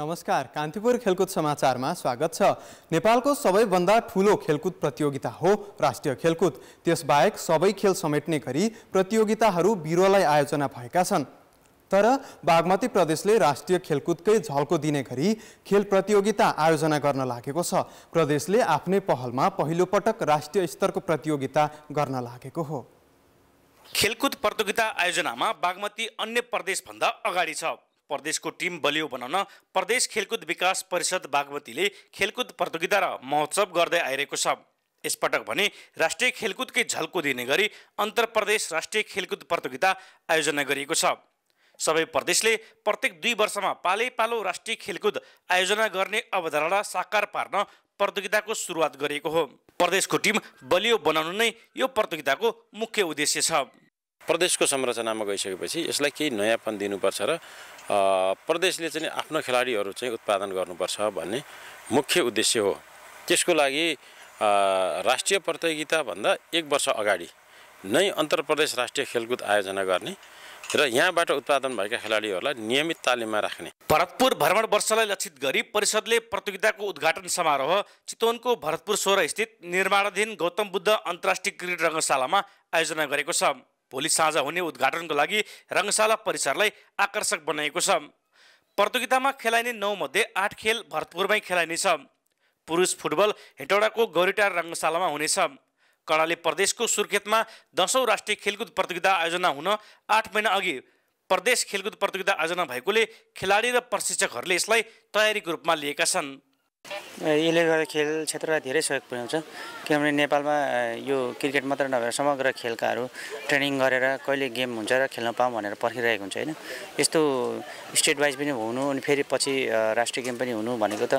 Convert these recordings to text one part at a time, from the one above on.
नमस्कार कान्तिपुर खेलकुद समाचारमा स्वागत छ नेपालको सबैभन्दा ठुलो खेलकुद प्रतियोगिता हो राष्ट्रिय खेलकुद त्यसबाहेक सबै खेल समेट्ने गरी प्रतियोगिताहरू बिरोलाई आयोजना भएका छन् तर बागमती प्रदेशले राष्ट्रिय खेलकुदकै झल्को दिने गरी खेल प्रतियोगिता आयोजना गर्न लागेको छ प्रदेशले आफ्नै पहलमा पहिलोपटक राष्ट्रिय स्तरको प्रतियोगिता गर्न लागेको हो खेलकुद प्रतियोगिता आयोजनामा बागमती अन्य प्रदेशभन्दा अगाडि छ प्रदेशको टिम बलियो बनाउन प्रदेश खेलकुद विकास परिषद बागमतीले खेलकुद प्रतियोगिता र महोत्सव गर्दै आइरहेको छ यसपटक भने राष्ट्रिय खेलकुदकै झल्को दिने गरी अन्तर प्रदेश राष्ट्रिय खेलकुद प्रतियोगिता आयोजना गरिएको छ सबै प्रदेशले प्रत्येक दुई वर्षमा पालै पालो राष्ट्रिय खेलकुद आयोजना गर्ने अवधारणा साकार पार्न प्रतियोगिताको सुरुवात गरिएको हो प्रदेशको टिम बलियो बनाउनु नै यो प्रतियोगिताको मुख्य उद्देश्य छ प्रदेशको संरचनामा गइसकेपछि यसलाई केही नयाँपन दिनुपर्छ र प्रदेशले चाहिँ आफ्नो खेलाडीहरू चाहिँ उत्पादन गर्नुपर्छ भन्ने मुख्य उद्देश्य हो त्यसको लागि राष्ट्रिय प्रतियोगिताभन्दा एक वर्ष अगाडि नै अन्तर प्रदेश राष्ट्रिय खेलकुद आयोजना गर्ने र यहाँबाट उत्पादन भएका खेलाडीहरूलाई नियमित तालिममा राख्ने भरतपुर भ्रमण वर्षलाई लक्षित गरी परिषदले प्रतियोगिताको उद्घाटन समारोह चितवनको भरतपुर सोह्र स्थित निर्माणाधीन गौतम बुद्ध अन्तर्राष्ट्रिय क्रिकेट रङ्गशालामा आयोजना गरेको छ भोलि साझा हुने उद्घाटनको लागि रङ्गशाला परिसरलाई आकर्षक बनाएको छ प्रतियोगितामा खेलाइने नौ मध्ये आठ खेल भरतपुरमै खेलाइनेछ पुरुष फुटबल हेटौडाको गौरीटार रङ्गशालामा हुनेछ कर्णाली प्रदेशको सुर्खेतमा दसौँ राष्ट्रिय खेलकुद प्रतियोगिता आयोजना हुन आठ महिना अघि प्रदेश खेलकुद प्रतियोगिता आयोजना भएकोले खेलाडी र प्रशिक्षकहरूले यसलाई तयारीको रूपमा लिएका छन् यसले गर्दा खेल क्षेत्रलाई धेरै सहयोग पुर्याउँछ किनभने नेपालमा यो क्रिकेट मात्र नभएर समग्र खेलकाहरू ट्रेनिङ गरेर कहिले गेम हुन्छ र खेल्न पाऊँ भनेर पर्खिरहेको हुन्छ होइन यस्तो स्टेट वाइज पनि हुनु अनि फेरि पछि राष्ट्रिय गेम पनि हुनु भनेको त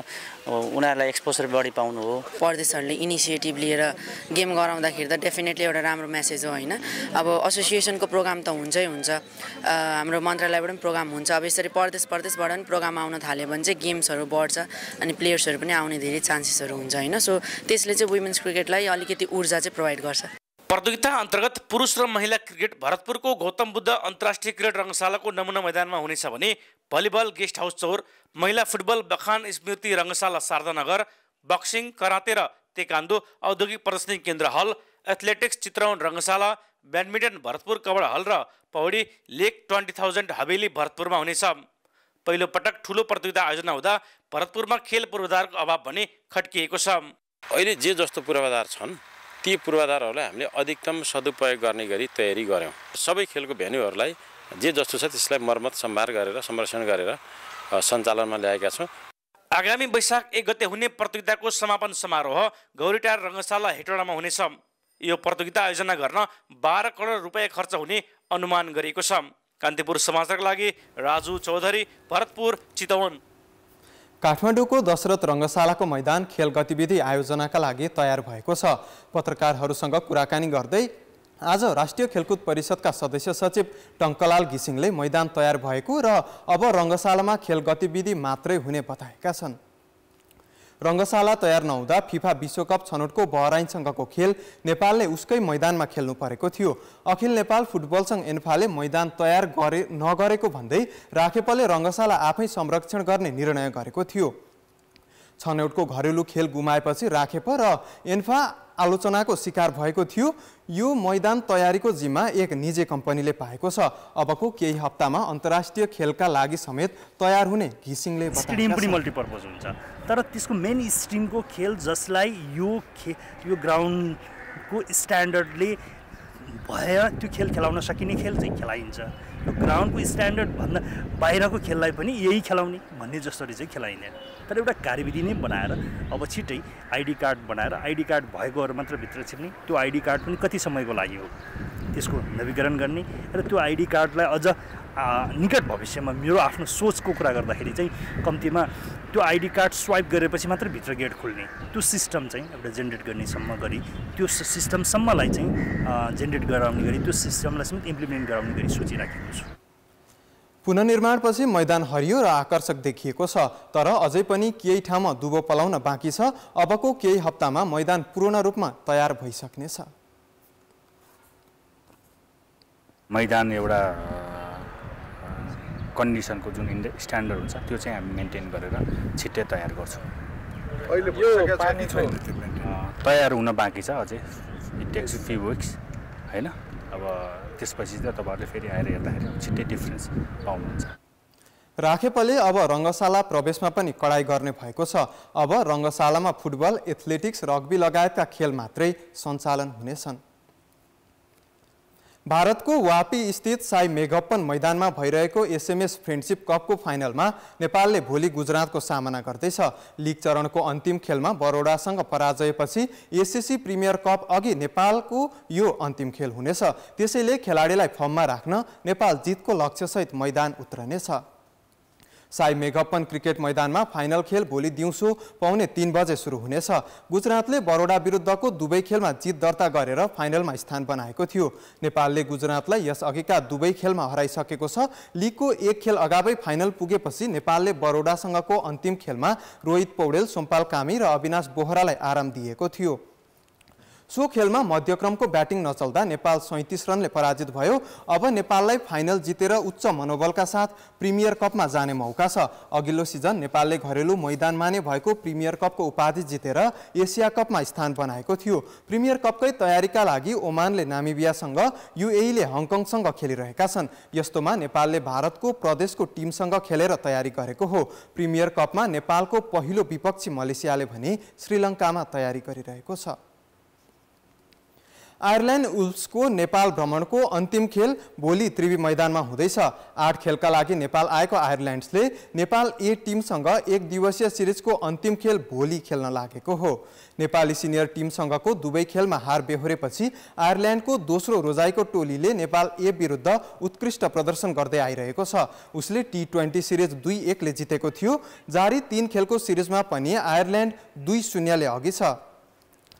उनीहरूलाई एक्सपोजर बढी पाउनु हो प्रदेशहरूले इनिसिएटिभ लिएर गेम गराउँदाखेरि त डेफिनेटली एउटा राम्रो म्यासेज हो होइन अब एसोसिएसनको प्रोग्राम त हुन्छै हुन्छ हाम्रो मन्त्रालयबाट पनि प्रोग्राम हुन्छ अब यसरी प्रदेश प्रदेशबाट पनि प्रोग्राम आउन थाल्यो भने चाहिँ गेम्सहरू बढ्छ अनि प्लेयर्सहरू पनि आउने धेरै चान्सेसहरू हुन्छ होइन सो त्यसले चाहिँ वुमेन्स क्रिकेटलाई अलिकति ऊर्जा चाहिँ प्रोभाइड गर्छ प्रतियोगिता अन्तर्गत पुरुष र महिला क्रिकेट भरतपुरको गौतम बुद्ध अन्तर्राष्ट्रिय क्रिकेट रङ्गशालाको नमुना मैदानमा हुनेछ भने भलिबल गेस्ट हाउस चौर महिला फुटबल बखान स्मृति रङ्गशाला शारदानगर बक्सिङ कराते र तेकान्दो औद्योगिक प्रदर्शनी केन्द्र हल एथलेटिक्स चित्रवन रङ्गशाला ब्याडमिन्टन भरतपुर कवड हल र पौडी लेक ट्वेन्टी थाउजन्ड हवेली भरतपुरमा हुनेछ पहिलो पटक ठुलो प्रतियोगिता आयोजना हुँदा भरतपुरमा खेल पूर्वाधारको अभाव भने खट्किएको छ अहिले जे जस्तो पूर्वाधार छन् ती पूर्वाधारहरूलाई हामीले अधिकतम सदुपयोग गर्ने गरी तयारी गऱ्यौँ सबै खेलको भेन्यूहरूलाई जे जस्तो छ त्यसलाई मर्मत सम्भार गरेर संरक्षण गरेर सञ्चालनमा ल्याएका छौँ आगामी वैशाख एक गते हुने प्रतियोगिताको समापन समारोह गौरीटार रङ्गशाला हेटोडामा हुनेछ यो प्रतियोगिता आयोजना गर्न बाह्र करोड रुपियाँ खर्च हुने अनुमान गरिएको छ कान्तिपुर समाचारका लागि राजु चौधरी भरतपुर चितवन काठमाडौँको दशरथ रङ्गशालाको मैदान खेल गतिविधि आयोजनाका लागि तयार भएको छ पत्रकारहरूसँग कुराकानी गर्दै आज राष्ट्रिय खेलकुद परिषदका सदस्य सचिव टङ्कलाल घिसिङले मैदान तयार भएको र अब रङ्गशालामा खेल गतिविधि मात्रै हुने बताएका छन् रङ्गशाला तयार नहुँदा फिफा विश्वकप छनौटको बहराइनसँगको खेल नेपालले उसकै मैदानमा खेल्नु परेको थियो अखिल नेपाल फुटबल सङ्घ एन्फाले मैदान तयार गरे नगरेको भन्दै राखेपले रङ्गशाला आफै संरक्षण गर्ने निर्णय गरेको थियो छनौटको घरेलु खेल गुमाएपछि राखेप र एन्फा आलोचनाको शिकार भएको थियो यो मैदान तयारीको जिम्मा एक निजी कम्पनीले पाएको छ अबको केही हप्तामा अन्तर्राष्ट्रिय खेलका लागि समेत तयार हुने घिसिङले स्टेडियम पनि मल्टिपर्पज हुन्छ तर त्यसको मेन स्ट्रिमको खेल जसलाई यो खे यो ग्राउन्डको स्ट्यान्डर्डले भए त्यो खेल खेलाउन सकिने खेल चाहिँ खेलाइन्छ यो ग्राउन्डको स्ट्यान्डर्डभन्दा बाहिरको खेललाई पनि यही खेलाउने भन्ने जसरी चाहिँ खेलाइने तर एउटा कार्यविधि नै बनाएर अब छिटै आइडी कार्ड बनाएर आइडी कार्ड भएकोहरू मात्र भित्र छिप्ने त्यो आइडी कार्ड पनि कति समयको लागि हो त्यसको नवीकरण गर्ने र त्यो आइडी कार्डलाई अझ निकट भविष्यमा मेरो आफ्नो सोचको कुरा गर्दाखेरि चाहिँ कम्तीमा त्यो आइडी कार्ड स्वाइप गरेपछि मात्र भित्र गेट खोल्ने त्यो सिस्टम चाहिँ एउटा जेनेरेट गर्नेसम्म गरी त्यो सिस्टमसम्मलाई चाहिँ जेनेरेट गराउने गरी त्यो सिस्टमलाई समेत इम्प्लिमेन्ट गराउने गरी सोचिराखेको छु पुननिर्माणपछि मैदान हरियो र आकर्षक देखिएको छ तर अझै पनि केही ठाउँमा दुबो पलाउन बाँकी छ अबको केही हप्तामा मैदान पूर्ण रूपमा तयार भइसक्नेछ मैदान एउटा कन्डिसनको जुन स्ट्यान्डर्ड हुन्छ त्यो चाहिँ हामी मेन्टेन गरेर छिट्टै तयार गर्छौँ तयार हुन बाँकी छ अझै इट टेक्स फ्यु विक्स होइन अब त्यसपछि त तपाईँहरूले फेरि आएर हेर्दाखेरि छिट्टै डिफ्रेन्स पाउनुहुन्छ राखेपले अब रङ्गशाला प्रवेशमा पनि कडाई गर्ने भएको छ अब रङ्गशालामा फुटबल एथलेटिक्स रग्बी लगायतका खेल मात्रै सञ्चालन हुनेछन् भारतको वापी स्थित साई मेघप्पन मैदानमा भइरहेको एसएमएस फ्रेन्डसिप कपको फाइनलमा नेपालले भोलि गुजरातको सामना गर्दैछ लिग चरणको अन्तिम खेलमा बरोडासँग पराजयपछि एसएससी प्रिमियर कप अघि नेपालको यो अन्तिम खेल हुनेछ त्यसैले खेलाडीलाई फर्ममा राख्न नेपाल जितको लक्ष्यसहित मैदान उत्रनेछ साई मेघप्पन क्रिकेट मैदानमा फाइनल खेल भोलि दिउँसो पाउने तिन बजे सुरु हुनेछ गुजरातले बरोडा विरुद्धको दुवै खेलमा जित दर्ता गरेर फाइनलमा स्थान बनाएको थियो नेपालले गुजरातलाई यसअघिका दुवै खेलमा हराइसकेको छ लिगको एक खेल अगावै फाइनल पुगेपछि नेपालले बरोडासँगको अन्तिम खेलमा रोहित पौडेल सोम्पाल कामी र अविनाश बोहरालाई आराम दिएको थियो सो खेलमा मध्यक्रमको ब्याटिङ नचल्दा नेपाल सैँतिस रनले पराजित भयो अब नेपाललाई फाइनल जितेर उच्च मनोबलका साथ प्रिमियर कपमा जाने मौका छ अघिल्लो सिजन नेपालले घरेलु मैदानमा नै भएको प्रिमियर कपको उपाधि जितेर एसिया कपमा स्थान बनाएको थियो प्रिमियर कपकै तयारीका लागि ओमानले नामिबियासँग युएईले हङकङसँग खेलिरहेका छन् यस्तोमा नेपालले भारतको प्रदेशको टिमसँग खेलेर तयारी गरेको हो प्रिमियर कपमा नेपालको पहिलो विपक्षी मलेसियाले भने श्रीलङ्कामा तयारी गरिरहेको छ आयरल्यान्ड उल्सको नेपाल भ्रमणको अन्तिम खेल भोलि त्रिवी मैदानमा हुँदैछ आठ खेलका लागि नेपाल आएको आयरल्यान्ड्सले नेपाल ए टिमसँग एक दिवसीय सिरिजको अन्तिम खेल भोलि खेल्न लागेको हो नेपाली सिनियर टिमसँगको दुवै खेलमा हार बेहोरेपछि आयरल्यान्डको दोस्रो रोजाइको टोलीले नेपाल ए विरुद्ध उत्कृष्ट प्रदर्शन गर्दै आइरहेको छ उसले टी ट्वेन्टी सिरिज दुई एकले जितेको थियो जारी तीन खेलको सिरिजमा पनि आयरल्यान्ड दुई शून्यले अघि छ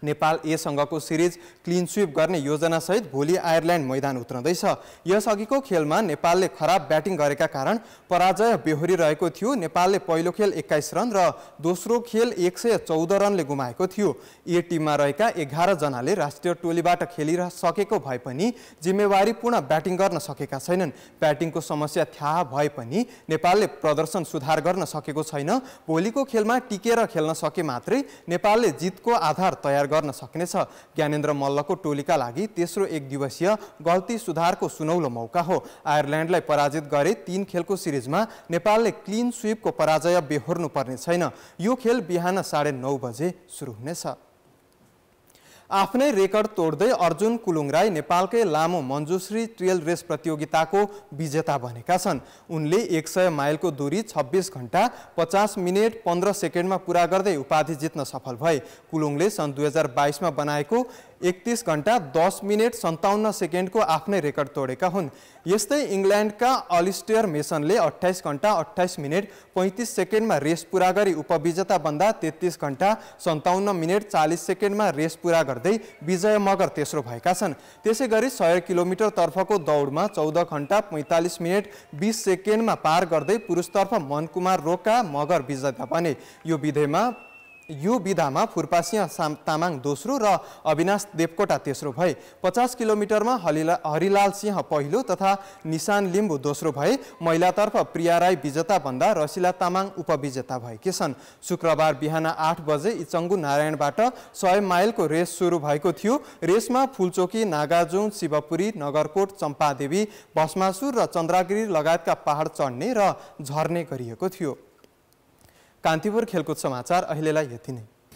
नेपाल एसँगको सिरिज क्लिन स्विप गर्ने योजनासहित भोलि आयरल्यान्ड मैदान उत्रँदैछ यसअघिको खेलमा नेपालले खराब ब्याटिङ गरेका कारण पराजय बेहोरिरहेको थियो नेपालले पहिलो खेल एक्काइस रन र दोस्रो खेल एक सय चौध रनले गुमाएको थियो ए टिममा रहेका एघारजनाले राष्ट्रिय टोलीबाट खेलिरह सकेको भए पनि जिम्मेवारीपूर्ण ब्याटिङ गर्न सकेका छैनन् ब्याटिङको समस्या थाहा भए पनि नेपालले प्रदर्शन सुधार गर्न सकेको छैन भोलिको खेलमा टिकेर खेल्न सके मात्रै नेपालले जितको आधार तयार गर्न सक्नेछ ज्ञानेन्द्र मल्लको टोलीका लागि तेस्रो एक दिवसीय गल्ती सुधारको सुनौलो मौका हो आयरल्यान्डलाई पराजित गरे तीन खेलको सिरिजमा नेपालले क्लिन स्विपको पराजय बेहोर्नु पर्ने छैन यो खेल बिहान साढे नौ बजे सुरु हुनेछ आफ्नै रेकर्ड तोड्दै अर्जुन कुलुङ राई नेपालकै लामो मन्जुश्री ट्रेल रेस प्रतियोगिताको विजेता भनेका छन् उनले एक सय माइलको दूरी छब्बिस घन्टा पचास मिनट पन्ध्र सेकेन्डमा पुरा गर्दै उपाधि जित्न सफल भए कुलुङले सन् दुई हजार बाइसमा बनाएको एकतिस घन्टा दस मिनट सन्ताउन्न सेकेन्डको आफ्नै रेकर्ड तोडेका हुन् यस्तै इङ्ल्यान्डका अलिस्टेयर मेसनले अठाइस घन्टा अठाइस मिनट पैँतिस सेकेन्डमा रेस पुरा गरी उपविजेता बन्दा तेत्तिस घन्टा सन्ताउन्न मिनट चालिस सेकेन्डमा रेस पूरा गर्दै विजय मगर तेस्रो भएका छन् त्यसै गरी सय किलोमिटरतर्फको दौडमा चौध घन्टा पैँतालिस मिनट बिस सेकेन्डमा पार गर्दै पुरुषतर्फ मनकुमार रोका मगर विजेता बने यो विधेयमा यो विधामा फुर्पासिंह साम तामाङ दोस्रो र अविनाश देवकोटा तेस्रो भए पचास किलोमिटरमा हलिला हरिलाल सिंह पहिलो तथा निशान लिम्बू दोस्रो भए महिलातर्फ प्रिया राई विजेता भन्दा रसिला तामाङ उपविजेता भएकी छन् शुक्रबार बिहान आठ बजे इचङ्गु नारायणबाट सय माइलको रेस सुरु भएको थियो रेसमा फुलचोकी नागार्जुङ शिवपुरी नगरकोट चम्पादेवी भस्मासुर र चन्द्रागिरी लगायतका पहाड चढ्ने र झर्ने गरिएको थियो कान्तिपुर खेलकुद समाचार अहिलेलाई यति नै